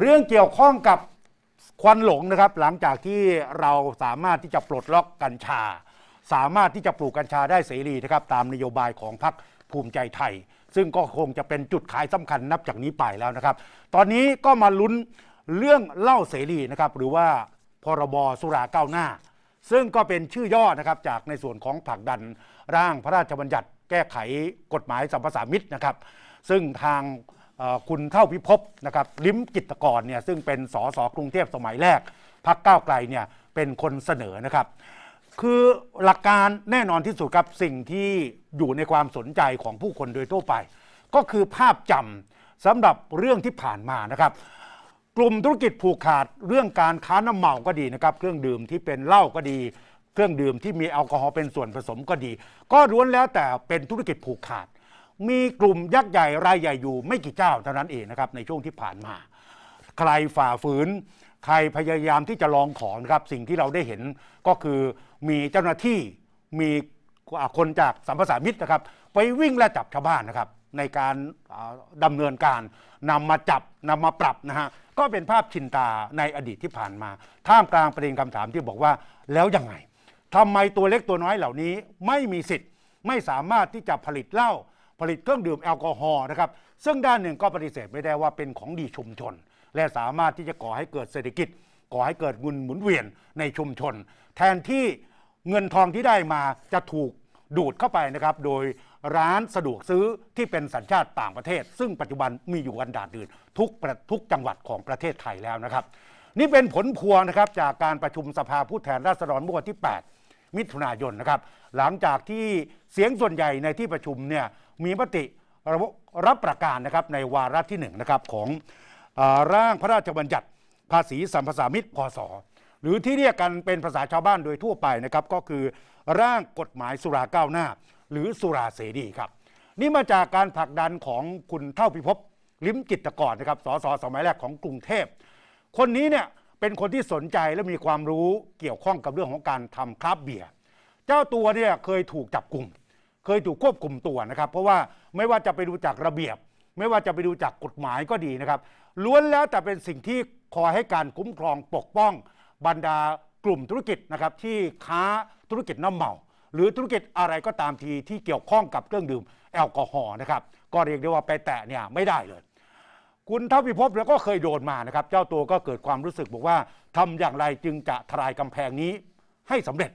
เรื่องเกี่ยวข้องกับควันหลงนะครับ หลังจากที่เราสามารถที่จะปลดล็อกกัญชา สามารถที่จะปลูกกัญชาได้เสรีนะครับ ตามนโยบายของพรรคภูมิใจไทย ซึ่งก็คงจะเป็นจุดขายสำคัญนับจากนี้ไปแล้วนะครับ ตอนนี้ก็มาลุ้นเรื่องเล่าเสรีนะครับ หรือว่าพรบสุราก้าวหน้า ซึ่งก็เป็นชื่อย่อนะครับจากในส่วนของผักดันร่างพระราชบัญญัติแก้ไขกฎหมายสัมปสามิตรนะครับ ซึ่งทางคุณเท่าพิภพนะครับลิ้มกิตกรเนี่ยซึ่งเป็นสสกรุงเทพสมัยแรก พักก้าวไกลเนี่ย เป็นคนเสนอนะครับคือหลักการแน่นอนที่สุดครับสิ่งที่อยู่ในความสนใจของผู้คนโดยทั่วไป ก็คือภาพจำสำหรับเรื่องที่ผ่านมานะครับกลุ่มธุรกิจผูกขาดเรื่องการค้าน้าเมาก็ดีนะครับเครื่องดื่มที่เป็นเหล้าก็ดี เครื่องดื่มที่มีแอลกอฮอล์เป็นส่วนผสมก็ดี ก็ล้วนแล้วแต่เป็นธุรกิจผูกขาดมีกลุ่มยักษ์ใหญ่รายใหญ่อยู่ ไม่กี่เจ้าเท่านั้นเองนะครับในช่วงที่ผ่านมา ใครฝ่าฝืนใครพยายามที่จะลองของครับสิ่งที่เราได้เห็นก็คือมีเจ้าหน้าที่มีคนจากสัมภาษมิตรนะครับไปวิ่งและจับชาวบ้านนะครับในการดำเนินการนำมาจับนำมาปรับนะฮะก็เป็นภาพชินตาในอดีตที่ผ่านมา ท่ามกลางประเด็นคำถามที่บอกว่าแล้วยังไง ทำไมตัวเล็กตัวน้อยเหล่านี้ไม่มีสิทธิ์ไม่สามารถที่จะผลิตเหล้าผลิตเครื่องดื่มแอลกอฮอล์นะครับ ซึ่งด้านหนึ่งก็ปฏิเสธไม่ได้ว่าเป็นของดีชุมชน และสามารถที่จะก่อให้เกิดเศรษฐกิจ ก่อให้เกิดเงินหมุนเวียนในชุมชน แทนที่เงินทองที่ได้มาจะถูกดูดเข้าไปนะครับโดยร้านสะดวกซื้อที่เป็นสัญชาติต่างประเทศ ซึ่งปัจจุบันมีอยู่กันดาดื่นทุกทุกจังหวัดของประเทศไทยแล้วนะครับ นี่เป็นผลพวงนะครับจากการประชุมสภาผู้แทนราษฎรเมื่อวันที่ 8 มิถุนายนนะครับ หลังจากที่เสียงส่วนใหญ่ในที่ประชุมเนี่ยมีมติรับประการนะครับในวาระที่1นนะครับของร่างพระราชบัญญัติ ภาษีสัมภาษามิตรพศหรือที่เรียกกันเป็นภาษาชาวบ้านโดยทั่วไปนะครับก็คือร่างกฎหมายสุราก้าวหน้าหรือสุราเสรีครับนี่มาจากการผลักดันของคุณเท่าพิภพลิ้มจิตกรนะครับ สส สมัยแรกของกรุงเทพ คนนี้เนี่ยเป็นคนที่สนใจและมีความรู้เกี่ยวข้องกับเรื่องของการทำคราบเบียร์เจ้าตัวเนี่ยเคยถูกจับกลุ่มเคยถูกควบคุมตัวนะครับเพราะว่าไม่ว่าจะไปดูจากระเบียบ ไม่ว่าจะไปดูจากกฎหมายก็ดีนะครับล้วนแล้ว แต่เป็นสิ่งที่ คอยให้การคุ้มครองปกป้องบรรดากลุ่มธุรกิจนะครับที่ค้าธุรกิจน้ำเมาหรือธุรกิจอะไรก็ตามทีที่เกี่ยวข้องกับเครื่องดื่มแอลกอฮอล์นะครับก็เรียกได้ว่าไปแตะเนี่ยไม่ได้เลย คุณทัพพิภพแล้วก็เคยโดนมานะครับเจ้าตัวก็เกิดความรู้สึกบอกว่าทำอย่างไรจึงจะทลายกำแพงนี้ให้สำเร็จ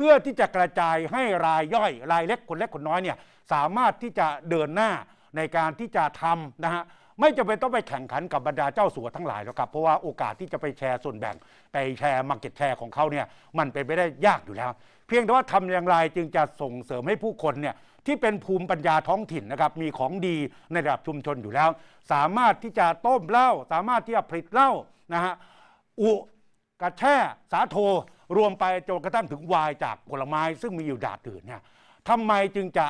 เพื่อที่จะกระจายให้รายย่อยรายเล็กคนเล็กคนน้อยเนี่ยสามารถที่จะเดินหน้าในการที่จะทำนะฮะไม่จำเป็นต้องไปแข่งขันกับบรรดาเจ้าสัวทั้งหลายแล้วครับเพราะว่าโอกาสที่จะไปแชร์ส่วนแบ่งไปแชร์มาร์เก็ตแชร์ของเขาเนี่ยมันเป็นไปได้ยากอยู่แล้ว เพียงแต่ว่าทำอย่างไรจึงจะส่งเสริมให้ผู้คนเนี่ยที่เป็นภูมิปัญญาท้องถิ่นนะครับมีของดีในระดับชุมชนอยู่แล้ว สามารถที่จะต้มเหล้าสามารถที่จะผลิตเหล้านะฮะอุกระแช่สาโทรวมไปจนกระทั่งถึงวายจากผลไม้ซึ่งมีอยู่ดาดื่นเนี่ยทำไมจึงจะ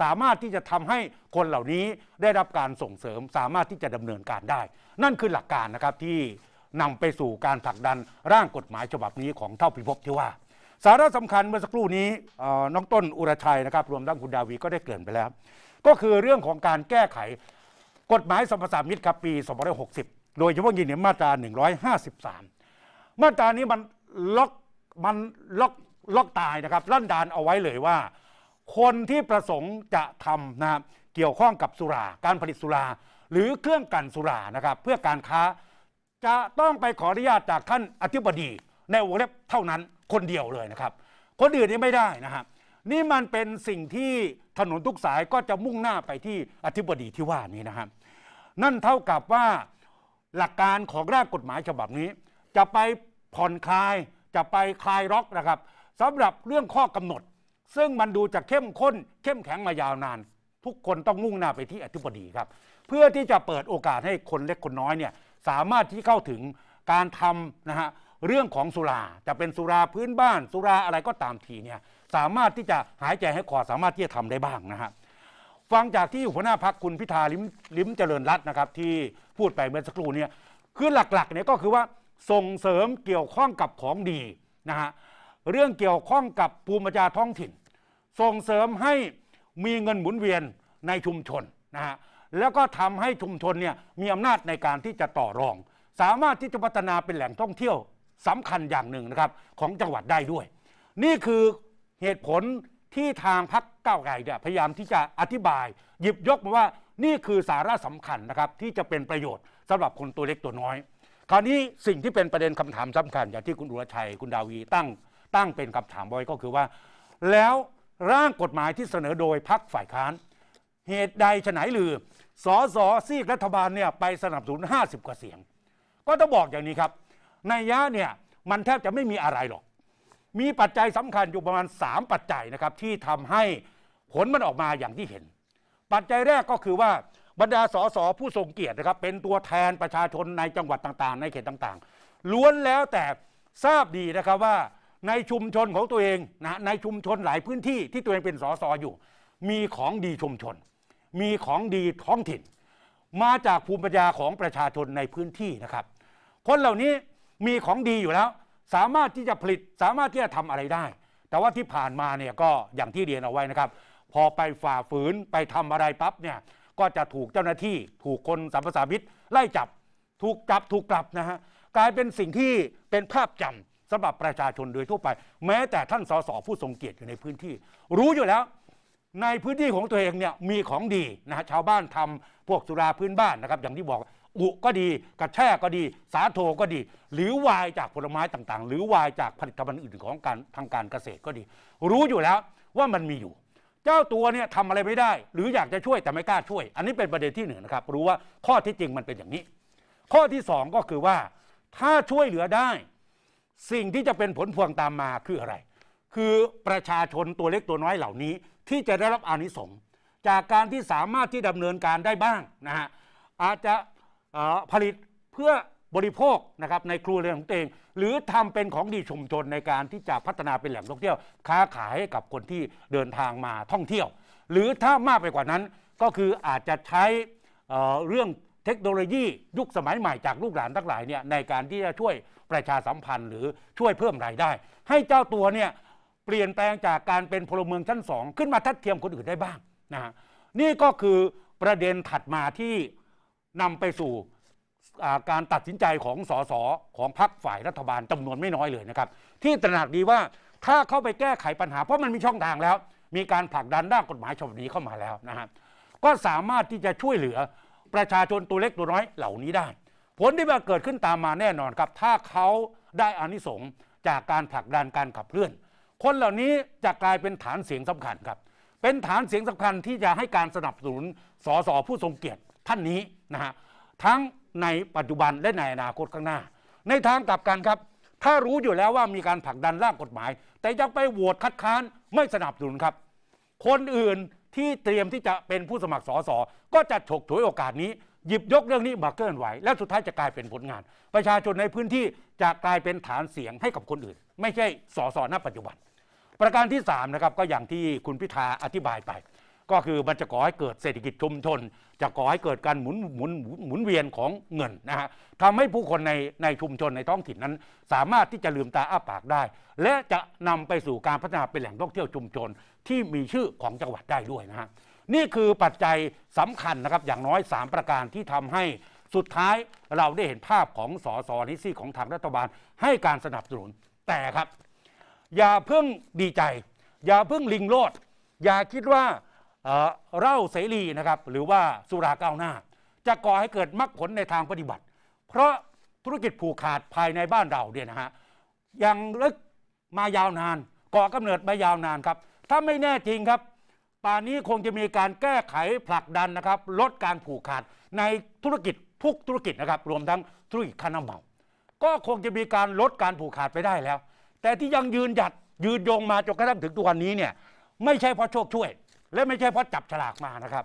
สามารถที่จะทำให้คนเหล่านี้ได้รับการส่งเสริมสามารถที่จะดำเนินการได้ นั่นคือหลักการนะครับที่นำไปสู่การผลักดันร่างกฎหมายฉบับนี้ของเท่าพิภพที่ว่าสาระสำคัญเมื่อสักครู่นี้น้องต้นอุรชัยนะครับ รวมทั้งคุณดาวีก็ได้เกริ่นไปแล้วก็คือเรื่องของการแก้ไขกฎหมายสมรสามิตรครับปี 2560 โดยเฉพาะยิ่งในมาตรา 153 มาตรานี้มันล็อกมันล็อกล็อกตายนะครับลั่นดานเอาไว้เลยว่า คนที่ประสงค์จะทำนะครับเกี่ยวข้องกับสุราการผลิตสุรา หรือเครื่องกันสุรานะครับ เพื่อการค้าจะต้องไปขออนุญาตจากท่านอธิบดีในวงเล็บเท่านั้นคนเดียวเลยนะครับ คนอื่นนี่ไม่ได้นะฮะนี่มันเป็นสิ่งที่ถนนทุกสายก็จะมุ่งหน้าไปที่อธิบดีที่ว่านี้นะครับนั่นเท่ากับว่าหลักการของร่างกฎหมายฉบับนี้ จะไปผ่อนคลายจะไปคลายล็อกนะครับสำหรับเรื่องข้อกำหนด ซึ่งมันดูจะเข้มข้นเข้มแข็งมายาวนาน ทุกคนต้องมุ่งหน้าไปที่อธิบดีครับเพื่อที่จะเปิดโอกาสให้คนเล็กคนน้อยเนี่ยสามารถที่เข้าถึงการทำนะฮะเรื่องของสุราจะเป็นสุราพื้นบ้านสุราอะไรก็ตามทีเนี่ยสามารถที่จะหายใจให้คอสามารถที่จะทำได้บ้างนะฮะฟังจากที่หัวหน้าพักคุณพิธาลิมลิมเจริญรัตน์นะครับที่พูดไปเมื่อสักครู่เนี่ยคือหลักๆเนี่ยก็คือว่าส่งเสริมเกี่ยวข้องกับของดีนะฮะเรื่องเกี่ยวข้องกับภูมิปัญญาท้องถิ่น ส่งเสริมให้มีเงินหมุนเวียนในชุมชนนะฮะแล้วก็ทำให้ชุมชนเนี่ยมีอำนาจในการที่จะต่อรอง สามารถที่จะพัฒนาเป็นแหล่งท่องเที่ยวสำคัญอย่างหนึ่งนะครับของจังหวัดได้ด้วย นี่คือเหตุผลที่ทางพรรคก้าวไกลเนี่ยพยายามที่จะอธิบาย หยิบยกมาว่านี่คือสาระสำคัญนะครับที่จะเป็นประโยชน์สำหรับคนตัวเล็กตัวน้อยคราวนี้สิ่งที่เป็นประเด็นคำถามสำคัญ อย่างที่คุณอุรชัยคุณดาวี ตั้งตั้งเป็นคำถามบอยก็คือว่า แล้วร่างกฎหมายที่เสนอโดยพักฝ่ายค้าน เหตุใดฉไหนหรือสอสอซีกรัฐบาลเนี่ยไปสนับสนุน50กว่าเสียง ก็ต้องบอกอย่างนี้ครับ ในยะเนี่ยมันแทบจะไม่มีอะไรหรอก มีปัจจัยสำคัญอยู่ประมาณ 3 ปัจจัยนะครับที่ทำให้ผลมันออกมาอย่างที่เห็น ปัจจัยแรกก็คือว่าบรรดาสสผู้ทรงเกียรตินะครับ เป็นตัวแทนประชาชนในจังหวัดต่างๆ ในเขตต่างๆ ล้วนแล้วแต่ทราบดีนะครับว่าในชุมชนของตัวเองนะในชุมชนหลายพื้นที่ที่ตัวเองเป็นสสอยู่ มีของดีชุมชน มีของดีท้องถิ่น มาจากภูมิปัญญาของประชาชนในพื้นที่นะครับ คนเหล่านี้มีของดีอยู่แล้ว สามารถที่จะผลิตสามารถที่จะทำอะไรได้ แต่ว่าที่ผ่านมาเนี่ยก็อย่างที่เรียนเอาไว้นะครับ พอไปฝ่าฝืนไปทำอะไรปั๊บเนี่ยก็จะถูกเจ้าหน้าที่ถูกคนสัมภาษามิตรไล่จับ ถูกจับถูกกลับนะฮะกลายเป็นสิ่งที่เป็นภาพจำสำหรับประชาชนโดยทั่วไป แม้แต่ท่านสสผู้ทรงเกียรติอยู่ในพื้นที่ รู้อยู่แล้ว ในพื้นที่ของตัวเองเนี่ยมีของดีนะฮะชาวบ้านทำพวกสุราพื้นบ้านนะครับ อย่างที่บอก อุก็ดีกระแช่ก็ดี สาโทก็ดี หรือวายจากผลไม้ต่างๆ หรือวายจากผลิตภัณฑ์อื่น ของการทางการเกษตรก็ดี รู้อยู่แล้วว่ามันมีอยู่เจ้าตัวเนี่ยทำอะไรไม่ได้ หรืออยากจะช่วยแต่ไม่กล้าช่วย อันนี้เป็นประเด็นที่หนึ่งนะครับรู้ว่าข้อที่จริงมันเป็นอย่างนี้ ข้อที่สองก็คือว่าถ้าช่วยเหลือได้สิ่งที่จะเป็นผลพวงตามมาคืออะไร คือประชาชนตัวเล็กตัวน้อยเหล่านี้ ที่จะได้รับอานิสงส์จากการที่สามารถที่ดำเนินการได้บ้างนะฮะอาจจะผลิตเพื่อบริโภคนะครับในครัวเรือนของตัวเอง หรือทำเป็นของดีชุมชน ในการที่จะพัฒนาเป็น แหล่งท่องเที่ยว ค้าขายให้กับคนที่เดินทางมาท่องเที่ยว หรือถ้ามากไปกว่านั้นก็คืออาจจะใช้เรื่องเทคโนโลยี ยุคสมัย ใหม่จากลูกหลานทั้งหลายเนี่ยในการที่จะช่วยประชาสัมพันธ์หรือช่วยเพิ่มรายได้ ให้เจ้าตัวเนี่ยเปลี่ยนแปลงจากการเป็นพลเมืองชั้นสองขึ้นมาทัดเทียมคนอื่นได้บ้างนะฮะนี่ก็คือประเด็นถัดมาที่นำไปสู่การตัดสินใจของสสของพรรคฝ่ายรัฐบาลจำนวนไม่น้อยเลยนะครับที่ตระหนักดีว่าถ้าเข้าไปแก้ไขปัญหาเพราะมันมีช่องทางแล้ว มีการผลักดันด้านกฎหมายฉบับนี้เข้ามาแล้วนะฮะก็สามารถที่จะช่วยเหลือประชาชนตัวเล็กตัวน้อยเหล่านี้ได้ ผลที่มาเกิดขึ้นตามมาแน่นอนครับ ถ้าเขาได้อานิสงส์จากการผลักดันการขับเคลื่อน คนเหล่านี้จะกลายเป็นฐานเสียงสำคัญครับ เป็นฐานเสียงสำคัญที่จะให้การสนับสนุนสสผู้ทรงเกียรติท่านนี้นะฮะทั้งในปัจจุบัน และในอนาคตข้างหน้า ในทางกลับกัน ครับ ถ้ารู้อยู่แล้วว่ามีการผลักดันร่างกฎหมาย แต่ยังไปโหวตคัดค้านไม่สนับสนุนครับ คนอื่นที่เตรียมที่จะเป็นผู้สมัครสสก็จะฉกฉวยโอกาสนี้หยิบยกเรื่องนี้มาเคลื่อนไหว และสุดท้ายจะกลายเป็นผลงาน ประชาชนในพื้นที่จะกลายเป็นฐานเสียงให้กับคนอื่น ไม่ใช่ สสณปัจจุบัน ประการที่3นะครับก็อย่างที่คุณพิธาอธิบายไปก็คือมันจะก่อให้เกิดเศรษฐกิจชุมชน จะก่อให้เกิดการหมุนหมุนหมุนเวียนของเงินนะฮะทำให้ผู้คนในในชุมชนในท้องถิ่นนั้น สามารถที่จะลืมตาอ้าปากได้ และจะนำไปสู่การพัฒนาเป็นแหล่งท่องเที่ยวชุมชนที่มีชื่อของจังหวัดได้ด้วยนะฮะนี่คือปัจจัยสำคัญนะครับอย่างน้อย 3 ประการที่ทำให้สุดท้ายเราได้เห็นภาพของสอสอนิซี่ของทางรัฐบาลให้การสนับสนุนแต่ครับ อย่าเพิ่งดีใจ อย่าเพิ่งลิงโลดอย่าคิดว่าเหล้าเสรีนะครับหรือว่าสุราก้าวหน้า จะก่อให้เกิดมรรคผลในทางปฏิบัติ เพราะธุรกิจผูกขาดภายในบ้านเราเนี่ยนะฮะยังลึกมายาวนานก่อกำเนิดมายาวนานครับถ้าไม่แน่จริงครับป่านนี้คงจะมีการแก้ไขผลักดันนะครับลดการผูกขาดในธุรกิจทุกธุรกิจนะครับรวมทั้งธุรกิจคานาเมาก็คงจะมีการลดการผูกขาดไปได้แล้ว แต่ที่ยังยืนหยัดยืนยงมาจนกระทั่งถึงทุกวันนี้เนี่ยไม่ใช่เพราะโชคช่วยและไม่ใช่เพราะจับฉลากมานะครับ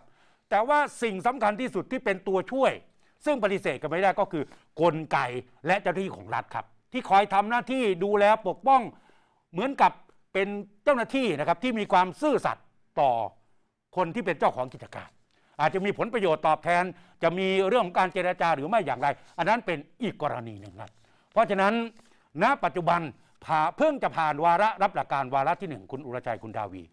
แต่ว่าสิ่งสำคัญที่สุดที่เป็นตัวช่วย ซึ่งปฏิเสธกันไม่ได้ก็คือกลไกและเจ้าหน้าที่ของรัฐครับ ที่คอยทำหน้าที่ดูแลปกป้องเหมือนกับเป็นเจ้าหน้าที่นะครับที่มีความซื่อสัตย์ต่อคนที่เป็นเจ้าของกิจการ อาจจะมีผลประโยชน์ตอบแทน จะมีเรื่องของการเจรจาหรือไม่อย่างไร อันนั้นเป็นอีกกรณีหนึ่งนะเพราะฉะนั้นณ ปัจจุบันเพิ่งจะผ่านวาระรับหลักการวาระที่หนึ่งคุณอุรชัยคุณดาวี